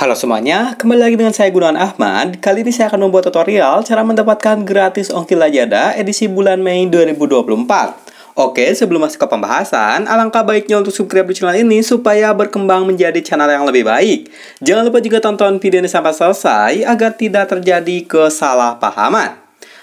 Halo semuanya, kembali lagi dengan saya Gunawan Ahmad. Kali ini saya akan membuat tutorial cara mendapatkan gratis ongkir Lazada edisi bulan Mei 2024. Oke, sebelum masuk ke pembahasan, alangkah baiknya untuk subscribe di channel ini supaya berkembang menjadi channel yang lebih baik. Jangan lupa juga tonton video ini sampai selesai agar tidak terjadi kesalahpahaman.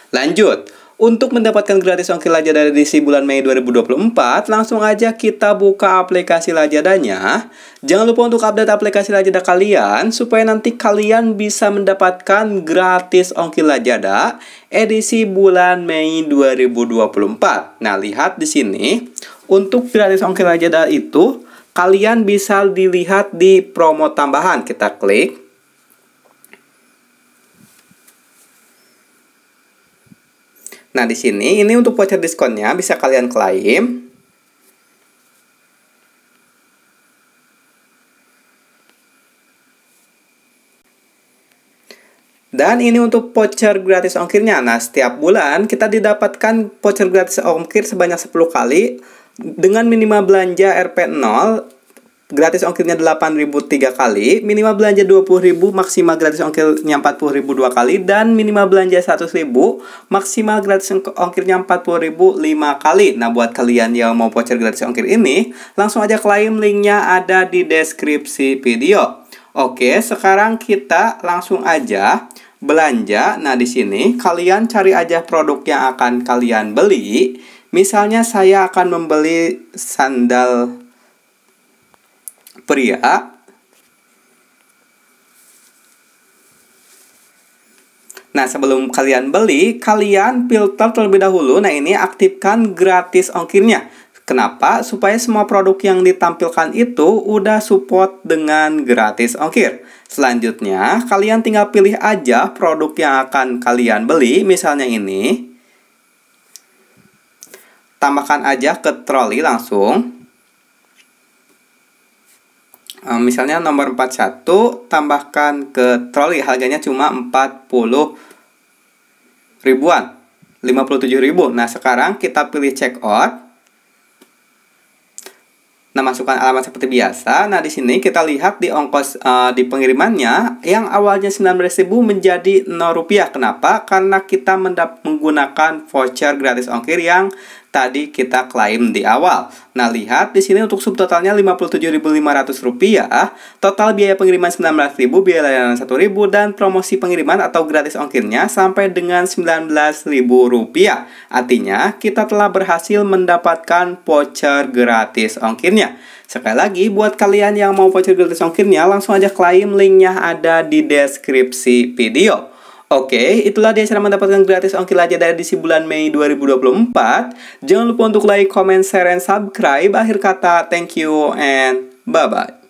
Lanjut, untuk mendapatkan gratis ongkir Lajada edisi bulan Mei 2024, langsung aja kita buka aplikasi Lajadanya. Jangan lupa untuk update aplikasi Lajada kalian, supaya nanti kalian bisa mendapatkan gratis ongkir Lajada edisi bulan Mei 2024. Nah, lihat di sini, untuk gratis ongkir Lajada itu, kalian bisa dilihat di promo tambahan. Kita klik. Nah, di sini ini untuk voucher diskonnya bisa kalian klaim. Dan ini untuk voucher gratis ongkirnya. Nah, setiap bulan kita didapatkan voucher gratis ongkir sebanyak 10 kali dengan minimal belanja Rp0 gratis ongkirnya 8000 tiga kali, minimal belanja 20000, maksimal gratis ongkirnya 40000 dua kali dan minimal belanja 100000, maksimal gratis ongkirnya 40000 lima kali. Nah, buat kalian yang mau voucher gratis ongkir ini, langsung aja klaim linknya ada di deskripsi video. Oke, sekarang kita langsung aja belanja. Nah, di sini kalian cari aja produk yang akan kalian beli. Misalnya saya akan membeli sandal pria Nah, sebelum kalian beli, kalian filter terlebih dahulu. Nah, ini aktifkan gratis ongkirnya. Kenapa? Supaya semua produk yang ditampilkan itu udah support dengan gratis ongkir. Selanjutnya, kalian tinggal pilih aja produk yang akan kalian beli. Misalnya ini. Tambahkan aja ke troli langsung. Eh, misalnya nomor 41 tambahkan ke troli harganya cuma 40 ribuan 57 ribu nah sekarang kita pilih check out Nah, masukkan alamat seperti biasa. Nah, di sini kita lihat di ongkos uh, di pengirimannya yang awalnya 19.000 menjadi 0 rupiah. Kenapa? Karena kita menggunakan voucher gratis ongkir yang tadi kita klaim di awal. Nah, lihat di sini untuk subtotalnya Rp57.500, total biaya pengiriman Rp19.000, biaya layanan Rp1.000 dan promosi pengiriman atau gratis ongkirnya sampai dengan Rp19.000. Artinya, kita telah berhasil mendapatkan voucher gratis ongkirnya. Sekali lagi, buat kalian yang mau voucher gratis ongkirnya, langsung aja klaim linknya ada di deskripsi video. Oke, okay, itulah dia cara mendapatkan gratis ongkir aja dari di bulan Mei 2024. Jangan lupa untuk like, comment, share, and subscribe. Akhir kata, thank you and bye-bye.